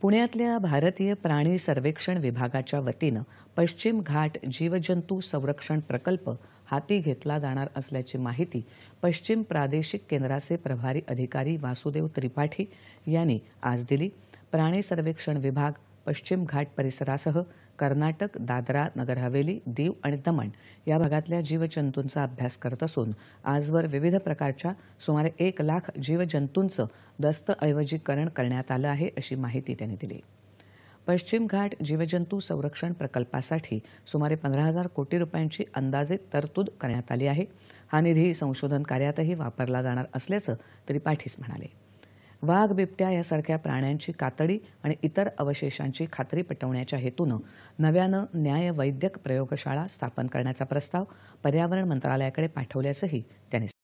पुण्यातल्या भारतीय प्राणी सर्वेक्षण विभागाच्या वतीनं पश्चिम घाट जीवजंतू संरक्षण प्रकल्प हाती घेतला जाणार असल्याची माहिती पश्चिम प्रादेशिक केंद्राचे प्रभारी अधिकारी वासुदेव त्रिपाठी यांनी आज दिली प्राणी सर्वेक्षण विभाग पश्चिम घाट परिसरासह कर्नाटक दादरा नगर हवेली दीव आणि दमण या भागातल्या जीवजंतूंचा अभ्यास करत असून आजवर विविध प्रकारच्या सुमारे एक लाख जीवजंतूंचं दस्तऐवजीकरण करण्यात आलं आहे अशी माहिती त्यांनी दिली पश्चिम घाट जीवजंतू संरक्षण प्रकल्पासाठी सुमारे पंधरा हजार कोटी रुपयांची अंदाजे तरतूद करण्यात आली आहे हा निधी संशोधन कार्यातही वापरला जाणार असल्याचं त्रिपाठीस म्हणाले वाघ बिबट्या यासारख्या प्राण्यांची कातडी आणि इतर अवशेषांची खात्री पटवण्याच्या हेतूनं नव्यानं वैद्यक प्रयोगशाळा स्थापन करण्याचा प्रस्ताव पर्यावरण मंत्रालयाकडे पाठवल्याचंही त्यांनी